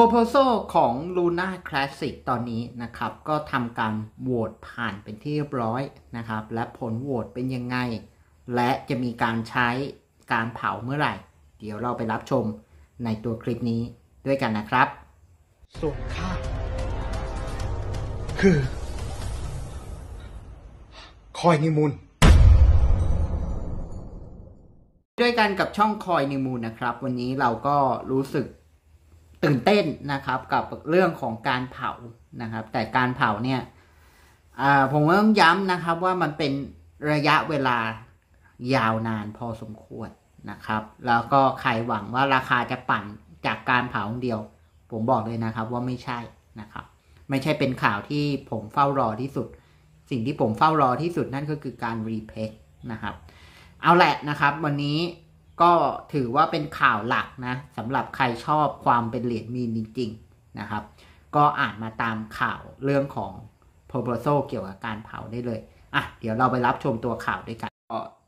โปรโพโซของ Luna Classic ตอนนี้นะครับ ก็ทำการโหวตผ่านเป็นที่เรียบร้อยนะครับ และผลโหวตเป็นยังไง และจะมีการใช้การเผาเมื่อไหร่ เดี๋ยวเราไปรับชมในตัวคลิปนี้ด้วยกันนะครับส่วนข้าคือ คอยนิมูลด้วยกันกับช่องคอยนิมูลนะครับ วันนี้เราก็รู้สึกตื่นเต้นนะครับกับเรื่องของการเผานะครับ แต่การเผาเนี่ยผมต้องย้ำนะครับว่ามันเป็นระยะเวลายาวนานพอสมควรนะครับ แล้วก็ใครหวังว่าราคาจะปั่นจากการเผาเดียวผมบอกเลยนะครับว่าไม่ใช่นะครับไม่ใช่เป็นข่าวที่ผมเฝ้ารอที่สุด สิ่งที่ผมเฝ้ารอที่สุดนั่นก็คือการรีเพ็กนะครับเอาแหละนะครับวันนี้ก็ถือว่าเป็นข่าวหลักนะสำหรับใครชอบความเป็นเหรียญมีนจริงๆนะครับ ก็อ่านมาตามข่าวเรื่องของโพโบโซเกี่ยวกับการเผาได้เลยอ่ะเดี๋ยวเราไปรับชมตัวข่าวด้วยกัน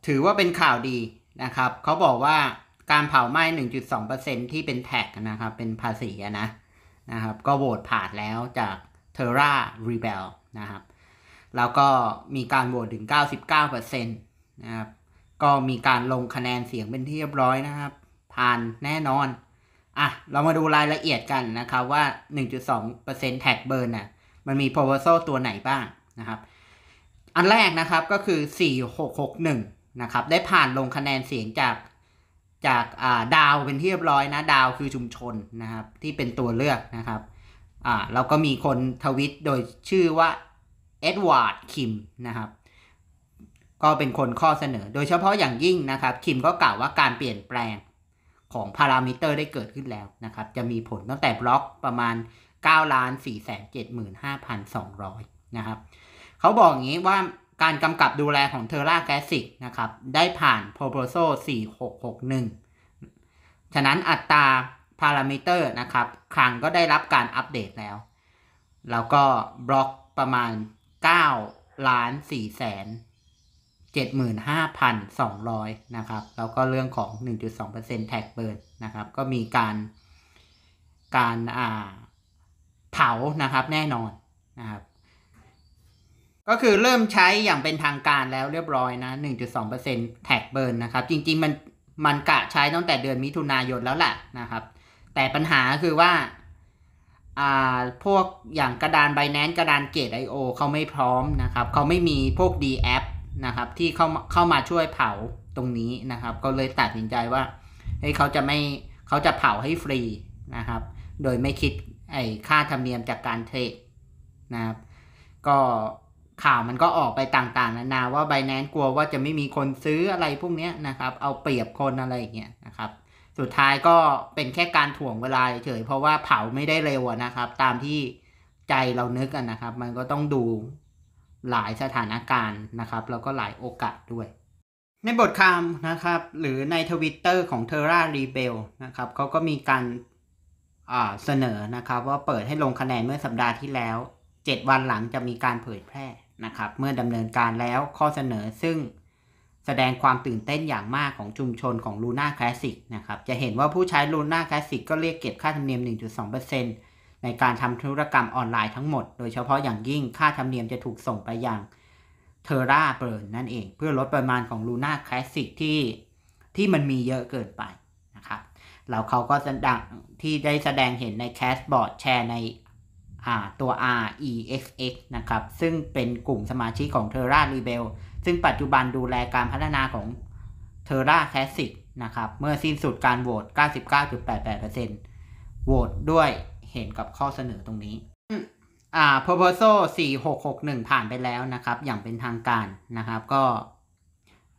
ถือว่าเป็นข่าวดีนะครับเขาบอกว่าการเผาไหม้ 1.2%ที่เป็นแท็กนะครับ เป็นภาษีนะนะครับก็โหวตผ่านแล้วจาก Terra Rebel นะครับ แล้วก็มีการโหวตถึง 99%นะครับก็มีการลงคะแนนเสียงเป็นที่เรียบร้อยนะครับ ผ่านแน่นอนอ่ะเรามาดูรายละเอียดกันนะครับว่า 1.2%แท็กเบิร์นน่ะมันมี proposal ตัวไหนบ้างนะครับ อันแรกนะครับก็คือ 4661 นะครับ ได้ผ่านลงคะแนนเสียงจากจากาดาวเป็นที่เรียบร้อยนะ ดาวคือชุมชนนะครับ ที่เป็นตัวเลือกนะครับอ่าเราก็มีคนทวิตโดยชื่อว่าเอ็ดวาร์ดคิมนะครับก็เป็นคนข้อเสนอโดยเฉพาะอย่างยิ่งนะครับ คิมก็กล่าวว่าการเปลี่ยนแปลงของพารามิเตอร์ได้เกิดขึ้นแล้วนะครับ จะมีผลตั้งแต่บล็อกประมาณ9ล้าน4 7 5 2 0 0 นะครับ เขาบอกอย่างนี้ว่าการกำกับดูแลของเทอร่าแกสิกนะครับได้ผ่าน p r o p o s a l 4661 ฉะนั้นอัตราพารามิเตอร์นะครับคลังก็ได้รับการอัปเดตแล้ว แล้วก็บล็อกประมาณ9ล้าน4แสน75,200 นะครับ แล้วก็เรื่องของ 1.2%แท็กเบิร์นนะครับ ก็มีการการอ่าเผานะครับแน่นอนนะครับ ก็คือเริ่มใช้อย่างเป็นทางการแล้วเรียบร้อยนะ 1.2%แท็กเบิร์นนะครับ จริงๆ มันมันกะใช้ตั้งแต่เดือนมิถุนายนแล้วแหละนะครับ แต่ปัญหาคือว่าอ่าพวกอย่างกระดานไบแนนกระดานเกต IO เขาไม่พร้อมนะครับ เขาไม่มีพวก D app นะครับที่เข้าเข้ามาช่วยเผาตรงนี้นะครับ ก็เลยตัดสินใจว่าเฮ้ยเขาจะไม่เขาจะเผาให้ฟรีนะครับ โดยไม่คิดไอ้ค่าธรรมเนียมจากการเทรดนะครับก็ข่าวมันก็ออกไปต่างๆนานาว่าไบแนนกลัวว่าจะไม่มีคนซื้ออะไรพวกนี้นะครับเอาเปรียบคนอะไรอย่างเงี้ยนะครับ สุดท้ายก็เป็นแค่การถ่วงเวลาเฉยเพราะว่าเผาไม่ได้เร็วนะครับตามที่ใจเรานึกนะครับ มันก็ต้องดูหลายสถานการณ์นะครับแล้วก็หลายโอกาสด้วย ในบทความนะครับหรือในทวิตเตอร์ของ Terra Rebel นะครับเขาก็มีการเสนอนะครับ ว่าเปิดให้ลงคะแนนเมื่อสัปดาห์ที่แล้ว 7 วันหลังจะมีการเผยแพร่นะครับเมื่อดำเนินการแล้วข้อเสนอซึ่งแสดงความตื่นเต้นอย่างมากของชุมชนของ Luna Classic นะครับจะเห็นว่าผู้ใช้ Luna Classic ก็เรียกเก็บค่าธรรมเนียม 1.2%ในการทำธุรกรรมออนไลน์ทั้งหมด โดยเฉพาะอย่างยิ่งค่าธรรมเนียมจะถูกส่งไปยังเทราเบิร์นนั่นเอง เพื่อลดปริมาณของลูน่าคลาสสิกที่ที่มันมีเยอะเกินไปนะครับแล้วเขาก็สดงที่ได้แสดงเห็นในแคสบอร์ดแชร์ในตัว REXX นะครับซึ่งเป็นกลุ่มสมาชิกของ Terra Rebel ซึ่งปัจจุบันดูแลการพัฒนาของ Terra Classic นะครับเมื่อสิ้นสุดการโหวต99.88%โหวตด้วยเห็นกับข้อเสนอตรงนี้ อ่า proposal 4661 ผ่านไปแล้วนะครับ อย่างเป็นทางการนะครับ ก็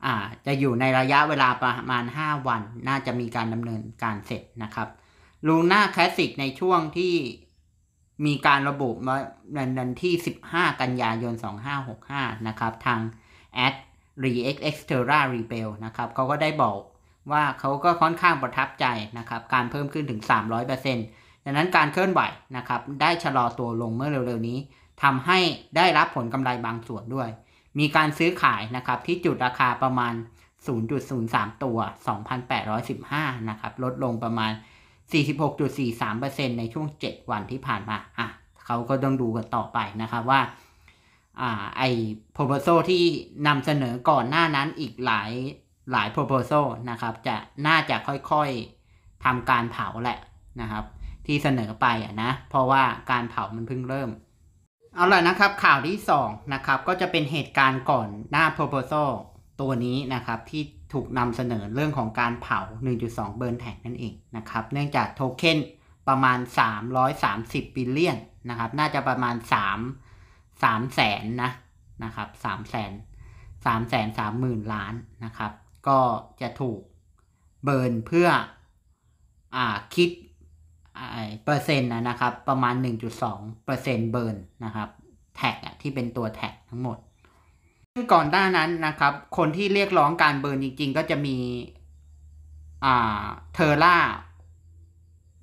อ่า จะอยู่ในระยะเวลาประมาณ 5 วัน น่าจะมีการดำเนินการเสร็จนะครับ ลูน่าคลาสสิกในช่วงที่มีการระบุมาวันที่ 15 กันยายน 2565 นะครับ ทาง at rex x t r a rebel นะครับเขาก็ได้บอกว่าเขาก็ค่อนข้างประทับใจนะครับ การเพิ่มขึ้นถึง 300%ดังนั้นการเคลื่อนไหวนะครับ ได้ชะลอตัวลงเมื่อเร็วๆนี้ ทำให้ได้รับผลกำไรบางส่วนด้วย มีการซื้อขายนะครับที่จุดราคาประมาณ 0.03 ตัว 2,815นะครับลดลงประมาณ 46.43%ในช่วง 7 วันที่ผ่านมาอ่ะเขาก็ต้องดูกันต่อไปนะครับว่าอไอ้ proposal ที่นำเสนอก่อนหน้านั้นอีกหลายหลาย proposal นะครับ จะน่าจะค่อยๆทำการเผาแหละนะครับที่เสนอไปอ่ะนะ เพราะว่าการเผามันเพิ่งเริ่ม เอาล่ะนะครับข่าวที่2นะครับก็จะเป็นเหตุการณ์ก่อนหน้า proposal ตัวนี้นะครับที่ถูกนำเสนอเรื่องของการเผา 1.2 เบิร์นแท็กนั่นเองนะครับเนื่องจากโทเค็นประมาณ 330บิลเลียนนะครับน่าจะประมาณ3 3แสนนะนะครับ3แสน3แสน3หมื่นล้านนะครับ ก็จะถูกเบิร์นเพื่ออคิดเปอร์เซ็นต์นะครับประมาณ 1.2%เปอร์เซ็นต์เบิร์นนะครับแท็กที่เป็นตัวแท็ก ทั้งหมดซึ่งก่อนหน้านั้นนะครับ คนที่เรียกร้องการเบิร์นจริงๆก็จะมีอ่าเทอร่า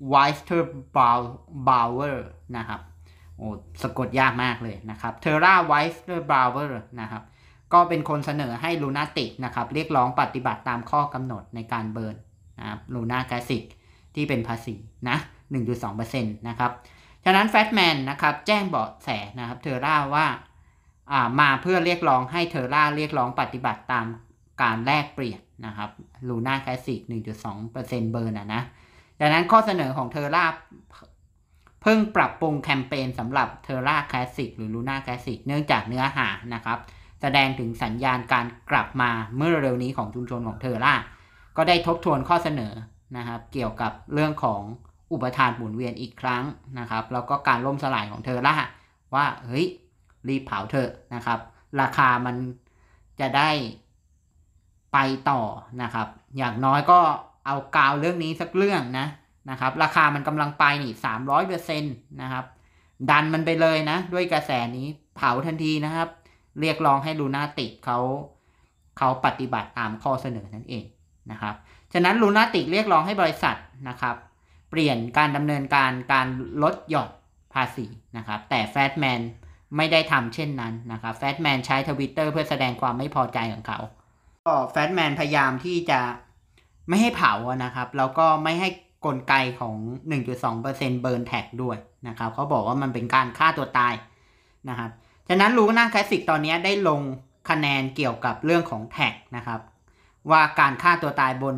ไวสเทอร์บาวบาวเวอร์นะครับโอ้สะกดยากมากเลยนะครับ เทอร่าไวส์เทอร์บาวเวอร์นะครับก็เป็นคนเสนอให้ลูนาติกนะครับเรียกร้องปฏิบัติตามข้อกำหนดในการเบิร์นนะครับลูนาแกสิกที่เป็นภาษีนะ1.2%นะครับ ฉะนั้นแฟตแมนนะครับ แจ้งเบาะแสนะครับเทอร่าว่าามาเพื่อเรียกร้องให้เทอร่าเรียกร้องปฏิบัติตามการแลกเปลี่ยนนะครับลูน่าแคสิก1.2%เบอร์นะนะดังนั้นข้อเสนอของเทอร่าเพิ่งปรับปรุงแคมเปญสำหรับเทอร่าแคสิกหรือลูน่าแคสิกเนื่องจากเนื้อหานะครับ แสดงถึงสัญญาณการกลับมาเมื่อเร็วนี้ของชุมชนของเทอร่าก็ได้ทบทวนข้อเสนอนะครับเกี่ยวกับเรื่องของอุปทานหมุนเวียนอีกครั้งนะครับ แล้วก็การล่มสลายของเธอละว่า เฮ้ย รีบเผาเธอ นะครับ ราคามันจะได้ไปต่อ นะครับ อย่างน้อยก็เอากาวเรื่องนี้สักเรื่องนะ นะครับ ราคามันกำลังไปนี่สามร้อยเปอร์เซ็นต์นะครับ ดันมันไปเลยนะ ด้วยกระแสนี้ เผาทันทีนะครับ เรียกร้องให้ลูนาติกเขา เขาปฏิบัติตามข้อเสนอนั่นเอง นะครับ ฉะนั้นลูนาติกเรียกร้องให้บริษัท นะครับเปลี่ยนการดำเนินการการลดหย่อนภาษีนะครับ แต่แฟตแมนไม่ได้ทำเช่นนั้นนะครับแฟตแมนใช้ทวิตเตอร์เพื่อแสดงความไม่พอใจของเขาก็แฟตแมนพยายามที่จะไม่ให้เผานะครับแล้วก็ไม่ให้กลไกของ 1.2%เบิร์นแท็กด้วยนะครับเขาบอกว่ามันเป็นการฆ่าตัวตายนะครับฉะนั้นลูน่าคลาสสิกตอนนี้ได้ลงคะแนนเกี่ยวกับเรื่องของแท็กนะครับว่าการฆ่าตัวตายบน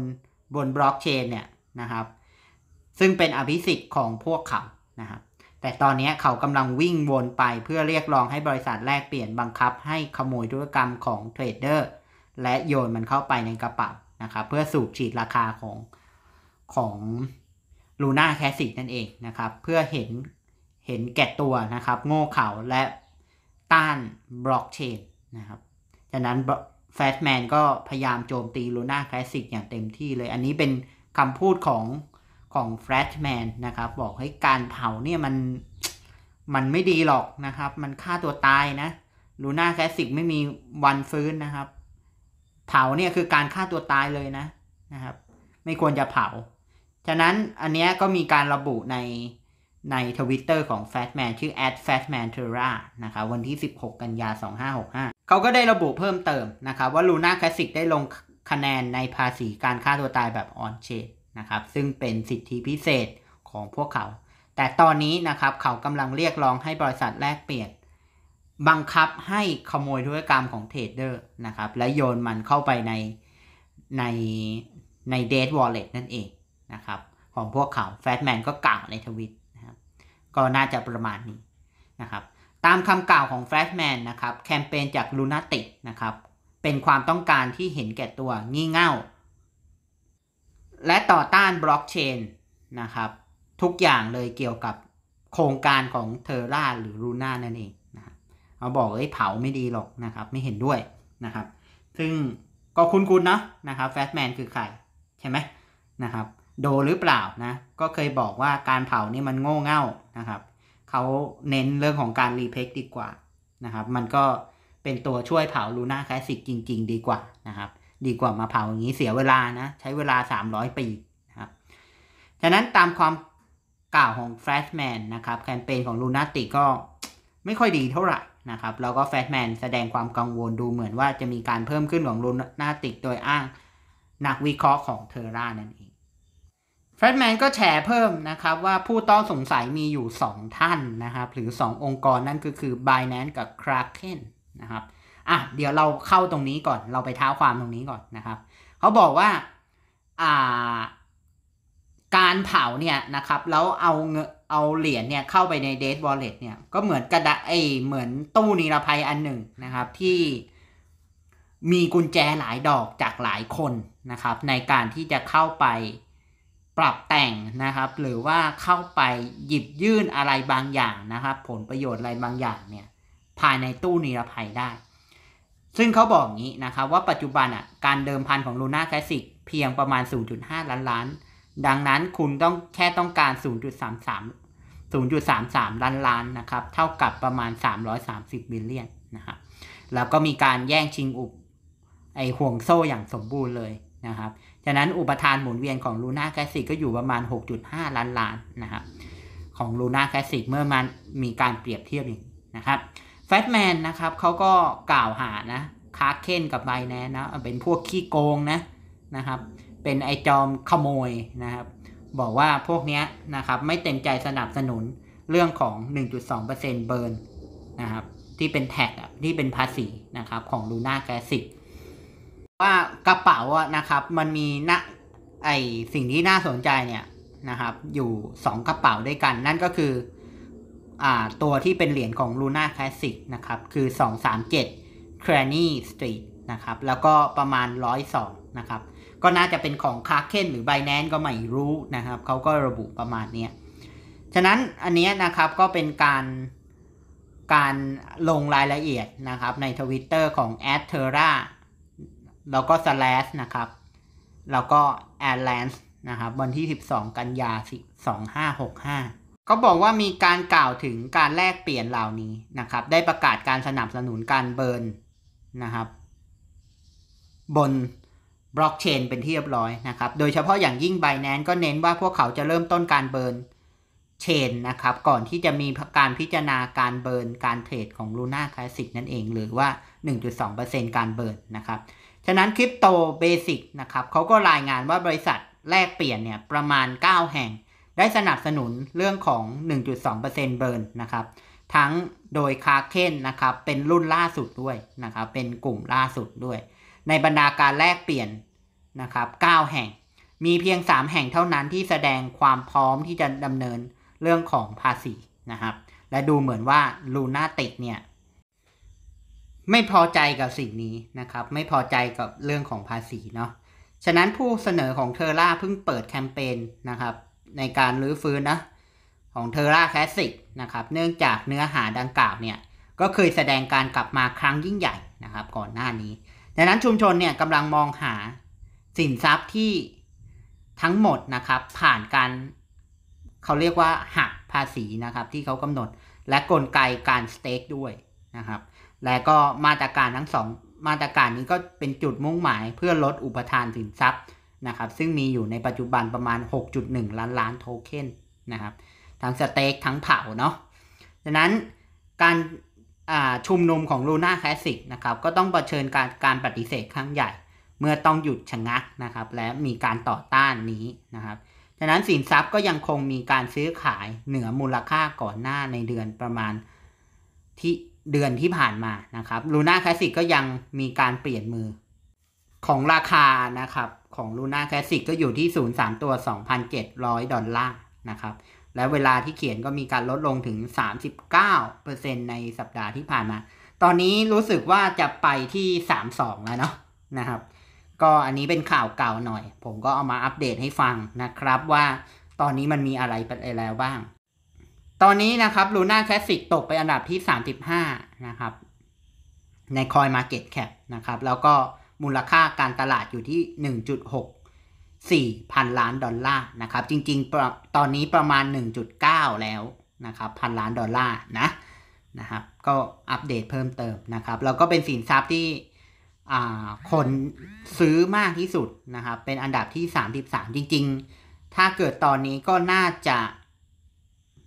บนบล็อกเชนเนี่ยนะครับซึ่งเป็นอภิสิทธิ์ของพวกเขานะครับ แต่ตอนนี้เขากำลังวิ่งวนไปเพื่อเรียกร้องให้บริษัทแลกเปลี่ยนบังคับให้ขโมยธุรกรรมของเทรดเดอร์และโยนมันเข้าไปในกระเป๋านะครับ เพื่อสูบฉีดราคาของของลูน่าแคสิกนั่นเองนะครับ เพื่อเห็นเห็นแก่ตัวนะครับ โง่เขาและต้านบล็อกเชนนะครับจากนั้นแฟตแมนก็พยายามโจมตีลูน่าแคสิกอย่างเต็มที่เลย อันนี้เป็นคำพูดของของแฟลชแมนนะครับบอกให้การเผาเนี่ยมันมันไม่ดีหรอกนะครับ มันฆ่าตัวตายนะลูน่าแคสสิกไม่มีวันฟื้นนะครับ เผาเนี่ยคือการฆ่าตัวตายเลยนะนะครับ ไม่ควรจะเผาฉะนั้นอันเนี้ยก็มีการระบุในในทวิตเตอร์ของแฟชแมนชื่อ f a t m a n t e r ร a นะครับวันที่ 16 กันยา 2565เขาก็ได้ระบุเพิ่มเติมนะครับว่าลูน่าแคสสิกได้ลงคะแนนในภาษีการฆ่าตัวตายแบบออนเชนนะครับซึ่งเป็นสิทธิพิเศษของพวกเขา แต่ตอนนี้นะครับเขากำลังเรียกร้องให้บริษัทแลกเปลี่ยนบังคับให้ขโมยธุรกรรมของเทรดเดอร์นะครับและโยนมันเข้าไปในในในเดทวอลเล็ตนั่นเองนะครับของพวกเขาแฟตแมนก็กล่าวในทวิตนะครับก็น่าจะประมาณนี้นะครับตามคำกล่าวของแฟตแมนนะครับแคมเปญจากลูนาติกนะครับเป็นความต้องการที่เห็นแก่ตัวงี่เง่าและต่อต้านบล็อกเชนนะครับ ทุกอย่างเลยเกี่ยวกับโครงการของเทอร่าหรือรูน่านั่นเองนะเอาบอกเอ้ยเผาไม่ดีหรอกนะครับไม่เห็นด้วยนะครับ ซึ่งก็คุคุณเนาะนะครับแฟตแมนคือใคร ใช่ไหมนะครับ โดหรือเปล่านะก็เคยบอกว่าการเผานี่มันโง่เง่านะครับ เขาเน้นเรื่องของการรีเพคดีกว่านะครับ มันก็เป็นตัวช่วยเผาลูน่าคลาสสิกจริงๆ ดีกว่านะครับดีกว่ามาเผาอย่างนี้เสียเวลานะ ใช้เวลา 300 ปีนะครับฉะนั้นตามความกล่าวของแฟชแมนนะครับแคมเปญของลูนาติก็ไม่ค่อยดีเท่าไหร่นะครับ แล้วก็แฟชแมนแสดงความกังวลดูเหมือนว่าจะมีการเพิ่มขึ้นของลูนาติกโดยอ้างนักวิเคราะห์ของเทอร่านั่นเองแฟชแมนก็แชร์เพิ่มนะครับว่าผู้ต้องสงสัยมีอยู่ 2 ท่านนะครับ หรือ 2 องค์กรนั่นก็คือ Binance กับ Kraken นะครับ่ะเดี๋ยวเราเข้าตรงนี้ก่อน เราไปเท้าความตรงนี้ก่อนนะครับ เขาบอกว่าอ่าการเผาเนี่ยนะครับ แล้วเอาเงเอาเหรียญเนี่ยเข้าไปในเดทวอลเล็ตเนี่ย ก็เหมือนกระดาษไอเหมือนตู้นิรภัยอันหนึ่งนะครับที่มีกุญแจหลายดอกจากหลายคนนะครับในการที่จะเข้าไปปรับแต่งนะครับหรือว่าเข้าไปหยิบยื่นอะไรบางอย่างนะครับผลประโยชน์อะไรบางอย่างเนี่ยภายในตู้นิรภัยได้ซึ่งเขาบอกงี้นะครับว่าปัจจุบันอ่ะการเดิมพันของลูน่าคลาสสิกเพียงประมาณ 0.5 ล้านล้าน ดังนั้นคุณต้องแค่ต้องการ 0.33 0.33 ล้านล้าน นะครับ เท่ากับประมาณ 330 บิลเลียนนะครับแล้วก็มีการแย่งชิงอุปไอห่วงโซ่อย่างสมบูรณ์เลยนะครับฉะนั้นอุปทานหมุนเวียนของลูน่าคลาสสิกก็อยู่ประมาณ 6.5 ล้านล้านนะครับของลูน่าคลาสสิกเมื่อมันมีการเปรียบเทียบอย่างนะครับแฟตแมนนะครับเขาก็กล่าวหานะคาร์เคนกับไบแนนนะเป็นพวกขี้โกงนะนะครับเป็นไอจอมขโมยนะครับบอกว่าพวกนี้นะครับไม่เต็มใจสนับสนุนเรื่องของ 1.2%เบิร์นนะครับที่เป็นแท็กที่เป็นภาษีนะครับของลูน่าแกสิกว่ากระเป๋าอะนะครับมันมีนะไอสิ่งที่น่าสนใจเนี่ยนะครับอยู่ 2 กระเป๋าด้วยกัน นั่นก็คือตัวที่เป็นเหรียญของ Luna Classic นะครับคือ 237 Cranny Street นะครับแล้วก็ประมาณ 102 นะครับ ก็น่าจะเป็นของคาเคนหรือ Binance ก็ไม่รู้นะครับเขาก็ระบุประมาณนี้ฉะนั้นอันนี้นะครับก็เป็นการการลงรายละเอียดนะครับในิต i t อร์ของ a d t e r a แล้วก็ slash นะครับ แล้วก็ a d l a n c e นะครับวันที่ 12 กันยา 2565ก็บอกว่ามีการกล่าวถึงการแลกเปลี่ยนเหล่านี้นะครับได้ประกาศการสนับสนุนการเบิร์นนะครับบนบล็อกเชนเป็นที่เรียบร้อยนะครับโดยเฉพาะอย่างยิ่งไบแนนก็เน้นว่าพวกเขาจะเริ่มต้นการเบิร์น เชนนะครับก่อนที่จะมีการพิจารณาการเบิร์นการเทรดของูน่าคลาสสิกนั่นเอง หรือว่า 1.2%การเบิร์นนะครับฉะนั้นคริปโตเบสิกนะครับเขาก็รายงานว่าบริษัทแลกเปลี่ยนเนี่ยประมาณ 9 แห่งได้สนับสนุนเรื่องของ 1.2%เบิร์นนะครับทั้งโดยคาเคนนะครับ เป็นรุ่นล่าสุดด้วยนะครับ เป็นกลุ่มล่าสุดด้วย ในบรรดาการแลกเปลี่ยนนะครับ 9 แห่ง มีเพียง 3 แห่งเท่านั้นที่แสดงความพร้อมที่จะดำเนินเรื่องของภาษีนะครับ และดูเหมือนว่าลูน่าติกเนี่ย ไม่พอใจกับสิ่งนี้นะครับ ไม่พอใจกับเรื่องของภาษีเนาะฉะนั้นผู้เสนอของเทอร่าเพิ่งเปิดแคมเปญนะครับในการรื้อฟื้นนะของเทอร่าแคสสิกนะครับเนื่องจากเนื้อหาดังกล่าวเนี่ยก็เคยแสดงการกลับมาครั้งยิ่งใหญ่นะครับก่อนหน้านี้ ดังนั้นชุมชนเนี่ยกำลังมองหาสินทรัพย์ที่ทั้งหมดนะครับผ่านการเขาเรียกว่าหักภาษีนะครับที่เขากำหนดและกลไกการสเต็กด้วยนะครับและก็มาตรการทั้งสองมาตรการนี้ก็เป็นจุดมุ่งหมายเพื่อลดอุปทานสินทรัพย์นะครับซึ่งมีอยู่ในปัจจุบันประมาณ 6.1 ล้านล้านโทเค็นนะครับทั้งสเต็กทั้งเผาเนาะดังนั้นการชุมนุมของลูน่า l คลสิกนะครับก็ต้องเผชิญการการปฏิเสธครั้งใหญ่ เมื่อต้องหยุดชะงักนะครับและมีการต่อต้านนี้นะครับดังนั้นสินทรัพย์ก็ยังคงมีการซื้อขายเหนือมูลค่าก่อนหน้าในเดือนประมาณที่เดือนที่ผ่านมานะครับลูน่าคลสิกก็ยังมีการเปลี่ยนมือของราคานะครับของลูน่า l a สสิกก็อยู่ที่ 0 3 ตัว 2,700 ดอลลาร์นะครับ และเวลาที่เขียนก็มีการลดลงถึง 39%ในสัปดาห์ที่ผ่านมา ตอนนี้รู้สึกว่าจะไปที่ 32 แล้วเนาะนะครับ ก็อันนี้เป็นข่าวเก่าหน่อย ผมก็เอามาอัปเดตให้ฟังนะครับว่าตอนนี้มันมีอะไรไปแล้วบ้าง ตอนนี้นะครับลูน่าแคสสิกตกไปอันดับที่ 35 นะครับ ในคอยมาเก็ตแคปนะครับแล้วก็มูลค่าการตลาดอยู่ที่ 1.6 4พันล้านดอลลาร์นะครับ จริงๆ ตอนนี้ประมาณ 1.9 แล้วนะครับพันล้านดอลลาร์นะนะครับก็อัปเดตเพิ่มเติมนะครับแล้วก็เป็นสินทรัพย์ที่คนซื้อมากที่สุดนะครับเป็นอันดับที่ 33 จริง ๆ ถ้าเกิดตอนนี้ก็น่าจะ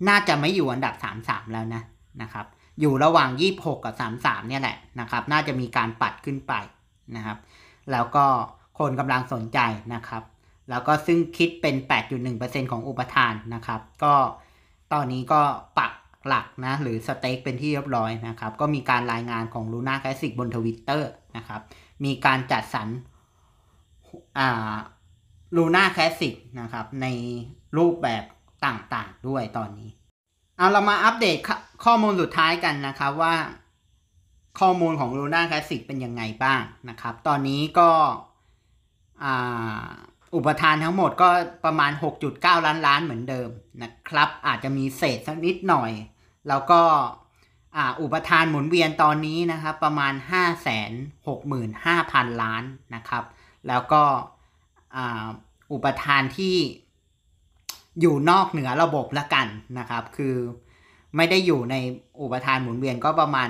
น่าจะไม่อยู่อันดับ 33 แล้วนะนะครับอยู่ระหว่าง 26 กับ 33เนี่ยแหละนะครับน่าจะมีการปัดขึ้นไปนะครับแล้วก็คนกำลังสนใจนะครับ แล้วก็ซึ่งคิดเป็น 8.1%ของอุปทานนะครับ ก็ตอนนี้ก็ปักหลักนะหรือสเต็กเป็นที่เรียบร้อยนะครับก็มีการรายงานของลูน่าคลาสสิกบนทวิตเตอร์นะครับมีการจัดสรรลูน่าคลาสสิกนะครับในรูปแบบต่างๆด้วยตอนนี้ เอาเรามาอัปเดตข้อมูลสุดท้ายกันนะครับว่าข้อมูลของ Luna Classic เป็นยังไงบ้างนะครับตอนนี้ก็อุปทานทั้งหมดก็ประมาณ 6.9 ล้านล้านเหมือนเดิมนะครับ อาจจะมีเศษสักนิดหน่อย แล้วก็อุปทานหมุนเวียนตอนนี้นะครับประมาณ 565,000 ล้านนะครับแล้วก็อุปทานที่อยู่นอกเหนือระบบละกันนะครับคือไม่ได้อยู่ในอุปทานหมุนเวียนก็ประมาณ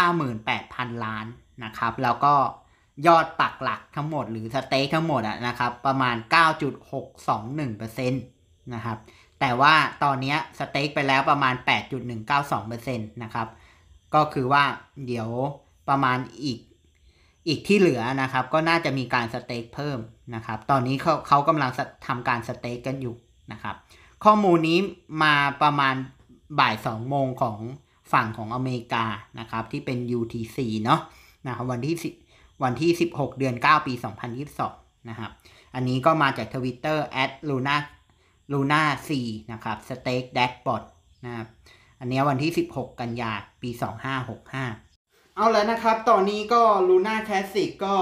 98,000 ล้าน นะครับ แล้วก็ยอดปักหลักทั้งหมดหรือสเต็กทั้งหมดอะนะครับประมาณ 9.621%นะครับแต่ว่าตอนนี้สเต็กไปแล้วประมาณ 8.192%นะครับก็คือว่าเดี๋ยวประมาณอีกอีกที่เหลือนะครับ ก็น่าจะมีการสเต็กเพิ่มนะครับตอนนี้เขาเขากำลังทำการสเต็กกันอยู่นะครับข้อมูลนี้มาประมาณบ่าย2โมงของฝั่งของอเมริกานะครับ ที่เป็น UTC เนาะนะครับวันที่วันที่ 16 เดือน 9 ปี 2022 นะครับ อันนี้ก็มาจาก Twitter at luna luna c นะครับ stake dashboard นะครับ อันนี้วันที่ 16 กันยาปี 2565 เอาแล้วนะครับ ตอนนี้ก็ Luna Classic ก็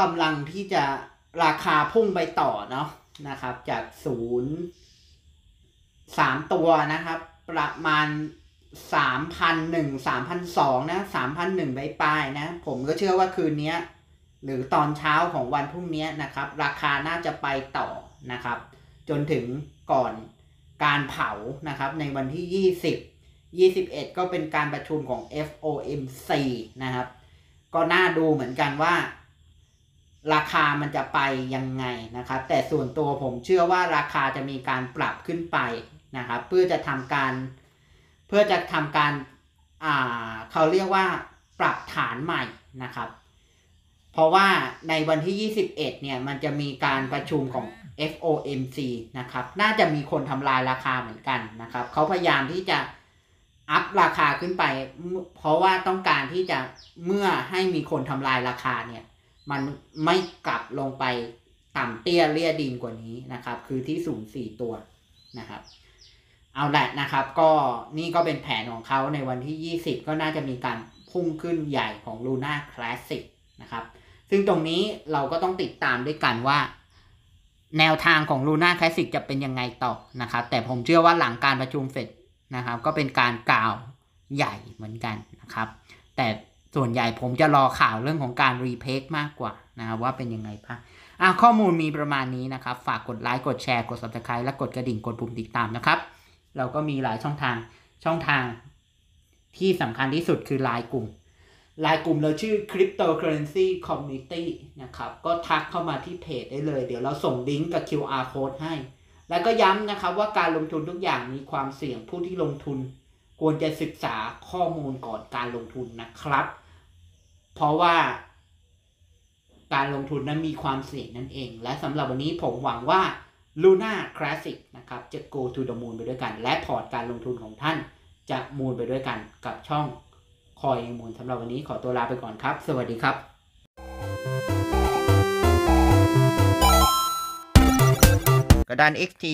กำลังที่จะราคาพุ่งไปต่อเนาะนะครับ จาก0 3ตัวนะครับ ประมาณสามพันหนึ่งสามพันสองนะสามพันหนึ่งไบปลายนะผมก็เชื่อว่าคืนนี้หรือตอนเช้าของวันพรุ่งนี้นะครับ ราคาน่าจะไปต่อนะครับ จนถึงก่อนการเผานะครับในวันที่ 20 21ก็เป็นการประชุมของ FOMC นะครับก็น่าดูเหมือนกันว่า ราคามันจะไปยังไงนะครับ แต่ส่วนตัวผมเชื่อว่าราคาจะมีการปรับขึ้นไปนะครับ เพื่อจะทำการเพื่อจะทำการเขาเรียกว่าปรับฐานใหม่นะครับ เพราะว่าในวันที่ 21เนี่ย มันจะมีการประชุมของ FOMC นะครับ น่าจะมีคนทำลายราคาเหมือนกันนะครับ เขาพยายามที่จะอัพราคาขึ้นไป เพราะว่าต้องการที่จะเมื่อให้มีคนทำลายราคาเนี่ย มันไม่กลับลงไปต่ำเตี้ยเลียดินกว่านี้นะครับ คือที่สูงสี่ตัวนะครับเอาแหละนะครับก็นี่ก็เป็นแผนของเขาในวันที่ 20 ก็น่าจะมีการพุ่งขึ้นใหญ่ของ Luna Classic นะครับซึ่งตรงนี้เราก็ต้องติดตามด้วยกันว่า แนวทางของ Luna Classic จะเป็นยังไงต่อนะครับ แต่ผมเชื่อว่าหลังการประชุมเสร็จนะครับ ก็เป็นการกล่าวใหญ่เหมือนกันนะครับ แต่ส่วนใหญ่ผมจะรอข่าวเรื่องของการรีเพคมากกว่านะครับว่าเป็นยังไงบ้างอ่ะข้อมูลมีประมาณนี้นะครับ ฝากกดไลค์กดแชร์กด subscribe และกดกระดิ่งกดปุ่มติดตามนะครับเราก็มีหลายช่องทางช่องทางที่สำคัญที่สุดคือไลน์กลุ่มไลน์กลุ่มเราชื่อ Cryptocurrency Community นะครับ ก็ทักเข้ามาที่เพจ ได้เลยเดี๋ยวเราส่งลิงก์กับ QR code ให้ แล้วก็ย้ำนะครับ ว่าการลงทุนทุกอย่างมีความเสี่ยงผู้ที่ลงทุน ควรจะศึกษาข้อมูลก่อนการลงทุนนะครับ เพราะว่าการลงทุนนั้นมีความเสี่ยงนั่นเอง และสำหรับวันนี้ผมหวังว่า Luna Classic นะครับ จะ go to the moon ไปด้วยกัน และพอร์ตการลงทุนของท่าน จะมูลไปด้วยกันกับช่องคอยมูลสำหรับวันนี้ขอตัวลาไปก่อนครับ สวัสดีครับ กระดาน XT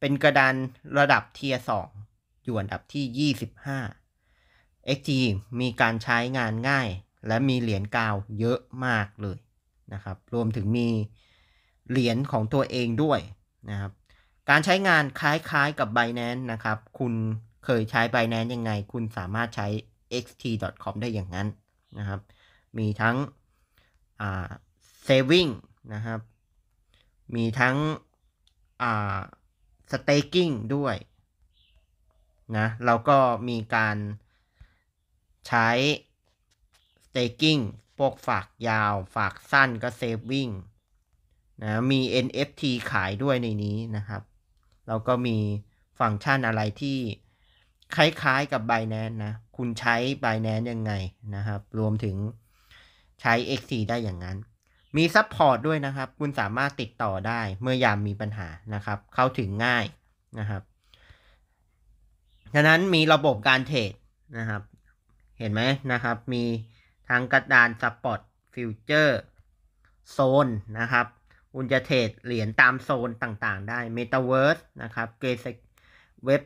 เป็นกระดานระดับเทียร์2อยู่อันดับที่ 25 XT มีการใช้งานง่าย และมีเหรียญกาวเยอะมากเลยนะครับ รวมถึงมีเหรียญของตัวเองด้วย นะครับ การใช้งานคล้ายๆกับ Binance นะครับ คุณเคยใช้ Binance ยังไง คุณสามารถใช้ xt.com ได้อย่างนั้น นะครับ มีทั้งอ่า saving นะครับ มีทั้งอ่า staking ด้วย นะแล้วก็มีการใช้ staking พวกฝากยาว ฝากสั้นก็ saving นะมี NFT ขายด้วยในนี้นะครับแล้วก็มีฟังก์ชันอะไรที่คล้ายๆ กับ b i n a n c e นะ คุณใช้ b i n a n c e ยังไงนะครับ รวมถึงใช้ XC ได้อย่างนั้น มีซัพพอร์ตด้วยนะครับ คุณสามารถติดต่อได้เมื่อยามมีปัญหานะครับ เข้าถึงง่ายนะครับ ฉะนั้นมีระบบการเทรดนะครับ เห็นไหมนะครับ มีทางกระดานสปอตฟิวเจอร์โซนนะครับคุณจะเทรดเหรียญตามโซนต่างๆได้ Metaverse นะครับเกสเว็บ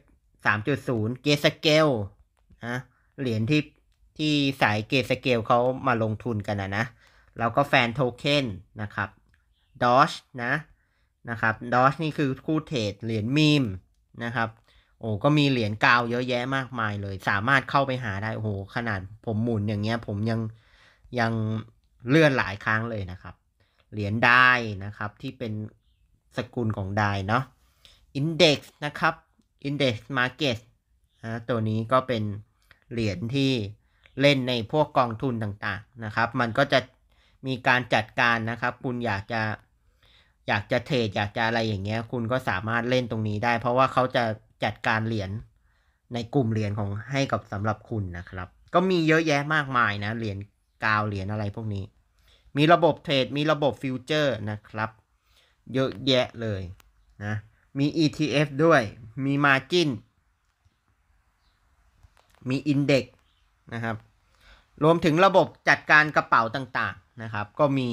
3.0เกสเกลนะเหรียญที่ที่สายเกสเกลเขามาลงทุนกันนะนะ แล้วก็แฟนโทเค็นนะครับดอชนะนะครับดอชนี่คือคู่เทรดเหรียญมีมนะครับโอ้ก็มีเหรียญกาวเยอะแยะมากมายเลยสามารถเข้าไปหาได้โอ้ขนาดผมหมุนอย่างเงี้ยผมยัง ยังเลื่อนหลายครั้งเลยนะครับเหรียญไดนะครับที่เป็นสกุลของไดเนาะอินเด็กซ์นะครับอินกซ์มาร์เก็ตนะตัวนี้ก็เป็นเหรียญที่เล่นในพวกกองทุนต่างๆนะครับ มันก็จะมีการจัดการนะครับ คุณอยากจะอยากจะเทรดอยากจะอะไรอย่างเงี้ยคุณก็สามารถเล่นตรงนี้ได้ เพราะว่าเขาจะจัดการเหรียญในกลุ่มเหรียญของให้กับสำหรับคุณนะครับ ก็มีเยอะแยะมากมายนะเหรียญกาวเหรียญอะไรพวกนี้มีระบบเทรดมีระบบฟิวเจอร์นะครับเยอะแยะเลยนะมี ETF ด้วยมี Margin มี Index นะครับ รวมถึงระบบจัดการกระเป๋าต่าง ๆ นะครับ ก็มี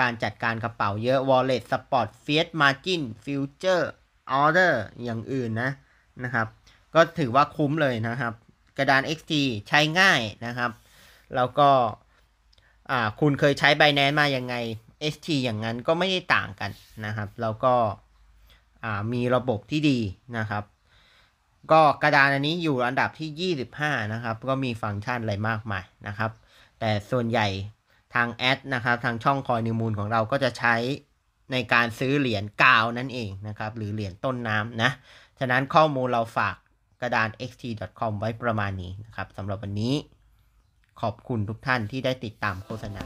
การจัดการกระเป๋าเยอะ Wallet Spot r Fiat Margin Future Order อย่างอื่นนะนะครับ ก็ถือว่าคุ้มเลยนะครับ กระดาน XT ใช้ง่ายนะครับ แล้วก็่าคุณเคยใช้ Binance มายังไง ST อย่างนั้นก็ไม่ได้ต่างกันนะครับแล้วก็มีระบบที่ดีนะครับ ก็กระดานอันนี้อยู่อันดับที่ 25นะครับก็มีฟังก์ชันอะไรมากมายนะครับ แต่ส่วนใหญ่ทางแอดนะครับทางช่องคอยนิวมูลของเราก็จะใช้ในการซื้อเหรียญกาวนั่นเองนะครับหรือเหรียญต้นน้ำนะฉะนั้นข้อมูลเราฝากกระดาน xt.com ไว้ประมาณนี้นะครับสำหรับวันนี้ขอบคุณทุกท่านที่ได้ติดตามโฆษณา